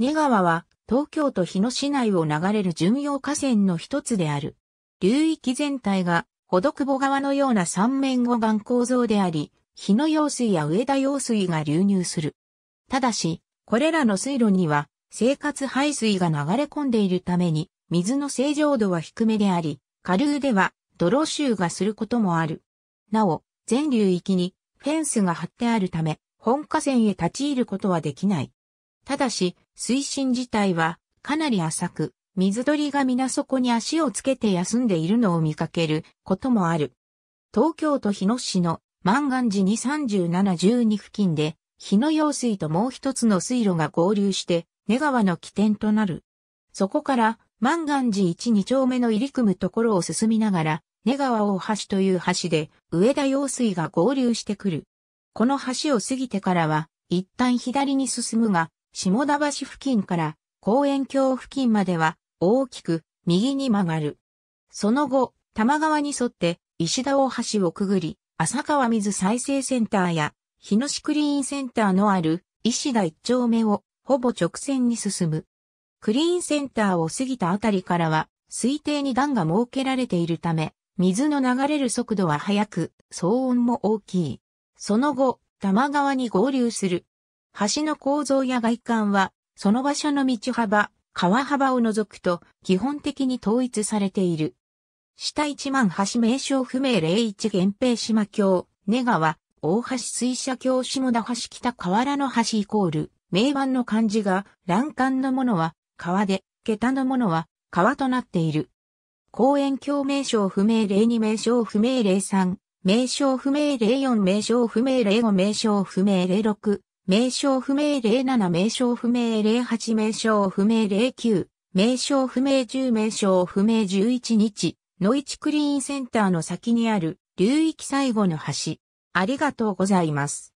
根川は東京都日野市内を流れる巡洋河川の一つである。流域全体が、ほどくぼ川のような三面五岸構造であり、日野用水や上田用水が流入する。ただし、これらの水路には、生活排水が流れ込んでいるために、水の正常度は低めであり、下流では、泥臭がすることもある。なお、全流域に、フェンスが張ってあるため、本河川へ立ち入ることはできない。ただし、水深自体はかなり浅く、水鳥が皆底に足をつけて休んでいるのを見かけることもある。東京都日野市の万願寺に3712付近で、日野用水ともう一つの水路が合流して、根川の起点となる。そこから、万願寺一二丁目の入り組むところを進みながら、根川大橋という橋で、上田用水が合流してくる。この橋を過ぎてからは、一旦左に進むが、下田橋付近から公園橋付近までは大きく右に曲がる。その後、多摩川に沿って石田大橋をくぐり、浅川水再生センターや日野市クリーンセンターのある石田一丁目をほぼ直線に進む。クリーンセンターを過ぎたあたりからは推定に段が設けられているため、水の流れる速度は速く、騒音も大きい。その後、多摩川に合流する橋の構造や外観は、その場所の道幅、川幅を除くと、基本的に統一されている。下一万橋名称不明零一源平島橋、根川、大橋水車橋下田橋北河原の橋イコール、名盤の漢字が、欄干のものは、川で、桁のものは、川となっている。公園橋名称不明零二名称不明零三名称不明零四名称不明零五名称不明零六名称不明07名称不明08名称不明09名称不明10名称不明11日ノイチクリーンセンターの先にある流域最後の橋ありがとうございます。